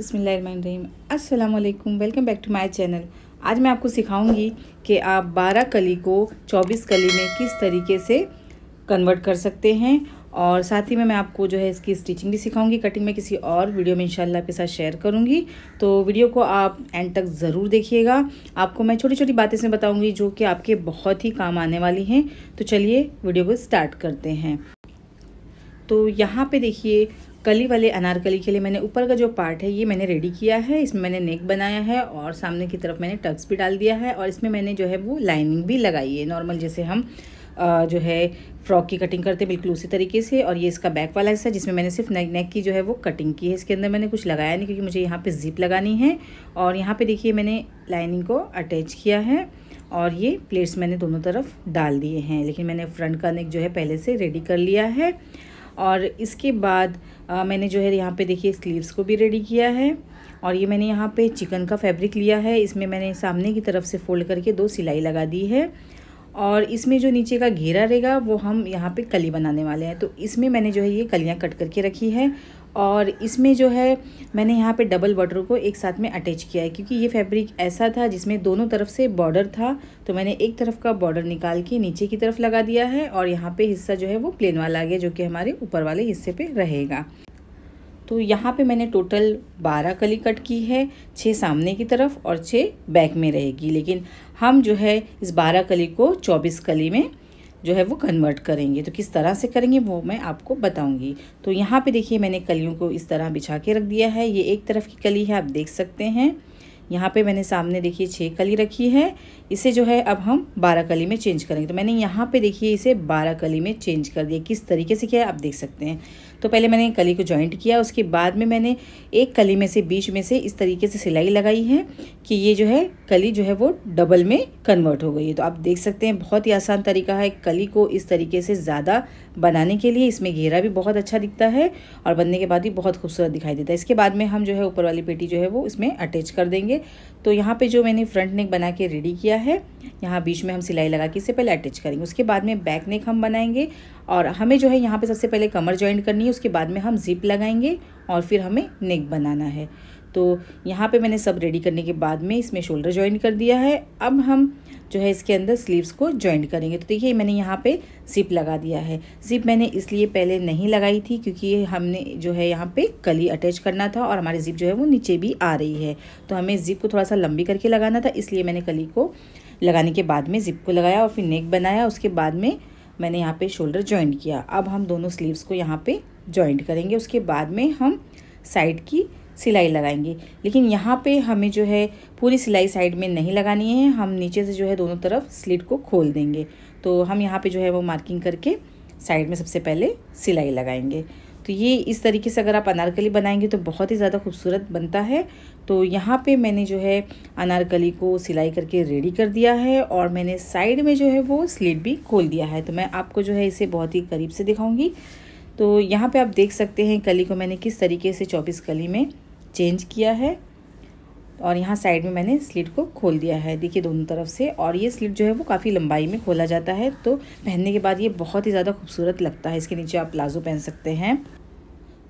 अस्सलाम वालेकुम welcome back to my channel आज मैं आपको सिखाऊंगी कि आप 12 कली को 24 कली में किस तरीके से कन्वर्ट कर सकते हैं और साथ ही में मैं आपको जो है इसकी स्टिचिंग भी सिखाऊंगी कटिंग में किसी और वीडियो में इंशाल्लाह आपके साथ शेयर करूंगी तो वीडियो को आप एंड तक ज़रूर देखिएगा आपको मैं छोटी छोटी बातें इसमें बताऊँगी जो कि आपके बहुत ही काम आने वाली हैं तो चलिए वीडियो को स्टार्ट करते हैं तो यहाँ पे देखिए कली वाले अनारकली के लिए मैंने ऊपर का जो पार्ट है ये मैंने रेडी किया है इसमें मैंने नेक बनाया है और सामने की तरफ मैंने टक्स भी डाल दिया है और इसमें मैंने जो है वो लाइनिंग भी लगाई है नॉर्मल जैसे हम जो है फ्रॉक की कटिंग करते हैं बिल्कुल उसी तरीके से और ये इसका बैक वाला हिस्सा जिसमें मैंने सिर्फ नेक नेक की जो है वो कटिंग की है इसके अंदर मैंने कुछ लगाया नहीं क्योंकि मुझे यहाँ पे जिप लगानी है और यहाँ पे देखिए मैंने लाइनिंग को अटैच किया है और ये प्लेट्स मैंने दोनों तरफ डाल दिए हैं लेकिन मैंने फ्रंट का नेक जो है पहले से रेडी कर लिया है और इसके बाद आ, मैंने जो है यहाँ पे देखिए स्लीव्स को भी रेडी किया है और ये मैंने यहाँ पे चिकन का फैब्रिक लिया है इसमें मैंने सामने की तरफ से फ़ोल्ड करके दो सिलाई लगा दी है और इसमें जो नीचे का घेरा रहेगा वो हम यहाँ पे कली बनाने वाले हैं तो इसमें मैंने जो है ये कलियाँ कट करके रखी है और इसमें जो है मैंने यहाँ पे डबल बॉर्डर को एक साथ में अटैच किया है क्योंकि ये फैब्रिक ऐसा था जिसमें दोनों तरफ से बॉर्डर था तो मैंने एक तरफ का बॉर्डर निकाल के नीचे की तरफ लगा दिया है और यहाँ पे हिस्सा जो है वो प्लेन वाला आ गया जो कि हमारे ऊपर वाले हिस्से पे रहेगा तो यहाँ पे मैंने टोटल बारह कली कट की है छः सामने की तरफ और छः बैक में रहेगी लेकिन हम जो है इस बारह कली को चौबीस कली में जो है वो कन्वर्ट करेंगे तो किस तरह से करेंगे वो मैं आपको बताऊंगी तो यहाँ पे देखिए मैंने कलियों को इस तरह बिछा के रख दिया है ये एक तरफ की कली है आप देख सकते हैं यहाँ पे मैंने सामने देखिए छः कली रखी है इसे जो है अब हम बारह कली में चेंज करेंगे तो मैंने यहाँ पे देखिए इसे बारह कली में चेंज कर दिया किस तरीके से किया है आप देख सकते हैं तो पहले मैंने कली को जॉइंट किया उसके बाद में मैंने एक कली में से बीच में से इस तरीके से सिलाई लगाई है कि ये जो है कली जो है वो डबल में कन्वर्ट हो गई है तो आप देख सकते हैं बहुत ही आसान तरीका है कली को इस तरीके से ज़्यादा बनाने के लिए इसमें घेरा भी बहुत अच्छा दिखता है और बनने के बाद भी बहुत खूबसूरत दिखाई देता है इसके बाद में हम जो है ऊपर वाली पेटी जो है वो इसमें अटैच कर देंगे करेंगे तो यहाँ पे जो मैंने फ्रंट नेक बना के रेडी किया है यहाँ बीच में हम सिलाई लगा के इसे पहले अटैच करेंगे उसके बाद में बैक नेक हम बनाएंगे और हमें जो है यहाँ पे सबसे पहले कमर ज्वाइंट करनी है उसके बाद में हम जिप लगाएंगे और फिर हमें नेक बनाना है तो यहाँ पे मैंने सब रेडी करने के बाद में इसमें शोल्डर ज्वाइन कर दिया है अब हम जो है इसके अंदर स्लीव्स को ज्वाइन करेंगे तो देखिए मैंने यहाँ पे सिप लगा दिया है सिप मैंने इसलिए पहले नहीं लगाई थी क्योंकि हमने जो है यहाँ पे कली अटैच करना था और हमारी ज़िप जो है वो नीचे भी आ रही है तो हमें ज़िप को थोड़ा सा लंबी करके लगाना था इसलिए मैंने कली को लगाने के बाद में ज़िप को लगाया और फिर नेक बनाया उसके बाद में मैंने यहाँ पर शोल्डर ज्वाइन किया अब हम दोनों स्लीव्स को यहाँ पर ज्वाइंट करेंगे उसके बाद में हम साइड की सिलाई लगाएंगे लेकिन यहाँ पे हमें जो है पूरी सिलाई साइड में नहीं लगानी है हम नीचे से जो है दोनों तरफ स्लिट को खोल देंगे तो हम यहाँ पे जो है वो मार्किंग करके साइड में सबसे पहले सिलाई लगाएंगे तो ये इस तरीके से अगर आप अनारकली बनाएंगे तो बहुत ही ज़्यादा खूबसूरत बनता है तो यहाँ पे मैंने जो है अनारकली को सिलाई करके रेडी कर दिया है और मैंने साइड में जो है वो स्लिट भी खोल दिया है तो मैं आपको जो है इसे बहुत ही करीब से दिखाऊंगी तो यहाँ पे आप देख सकते हैं कली को मैंने किस तरीके से चौबीस कली में चेंज किया है और यहाँ साइड में मैंने स्लिट को खोल दिया है देखिए दोनों तरफ से और ये स्लिट जो है वो काफ़ी लंबाई में खोला जाता है तो पहनने के बाद ये बहुत ही ज़्यादा खूबसूरत लगता है इसके नीचे आप प्लाजो पहन सकते हैं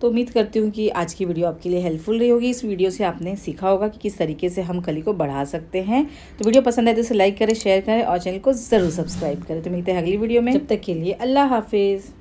तो उम्मीद करती हूँ कि आज की वीडियो आपके लिए हेल्पफुल रही होगी इस वीडियो से आपने सीखा होगा कि किस तरीके से हम कली को बढ़ा सकते हैं तो वीडियो पसंद आए तो इसे लाइक करें शेयर करें और चैनल को ज़रूर सब्सक्राइब करें तो मिलते हैं अगली वीडियो में जब तक के लिए अल्लाह हाफिज़